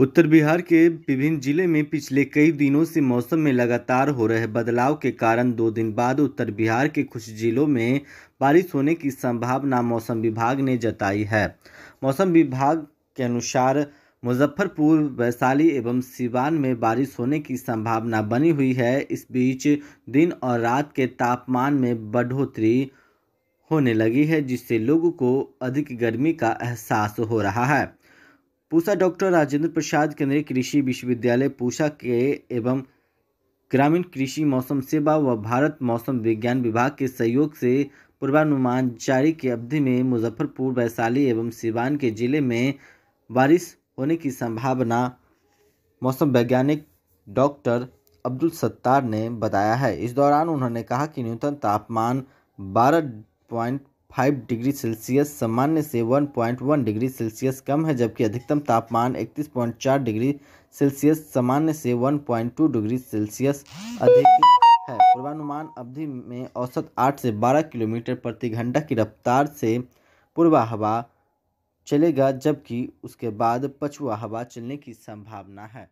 उत्तर बिहार के विभिन्न जिले में पिछले कई दिनों से मौसम में लगातार हो रहे बदलाव के कारण दो दिन बाद उत्तर बिहार के कुछ जिलों में बारिश होने की संभावना मौसम विभाग ने जताई है मौसम विभाग के अनुसार मुजफ्फरपुर वैशाली एवं सिवान में बारिश होने की संभावना बनी हुई है इस बीच दिन और रात के तापमान में बढ़ोतरी होने लगी है जिससे लोगों को अधिक गर्मी का एहसास हो रहा है पूसा डॉक्टर राजेंद्र प्रसाद केंद्रीय कृषि विश्वविद्यालय पूसा के एवं ग्रामीण कृषि मौसम सेवा व भारत मौसम विज्ञान विभाग के सहयोग से पूर्वानुमान जारी की अवधि में मुजफ्फरपुर वैशाली एवं सिवान के जिले में बारिश होने की संभावना मौसम वैज्ञानिक डॉक्टर अब्दुल सत्तार ने बताया है इस दौरान उन्होंने कहा कि न्यूनतम तापमान बारह पॉइंट फाइव डिग्री सेल्सियस सामान्य से one point one degree Celsius कम है जबकि अधिकतम तापमान इकतीस पॉइंट चार डिग्री सेल्सियस सामान्य से one point two degree Celsius अधिक है पूर्वानुमान अवधि में औसत 8 से 12 किलोमीटर प्रति घंटा की रफ्तार से पूर्वा हवा चलेगा जबकि उसके बाद पछुआ हवा चलने की संभावना है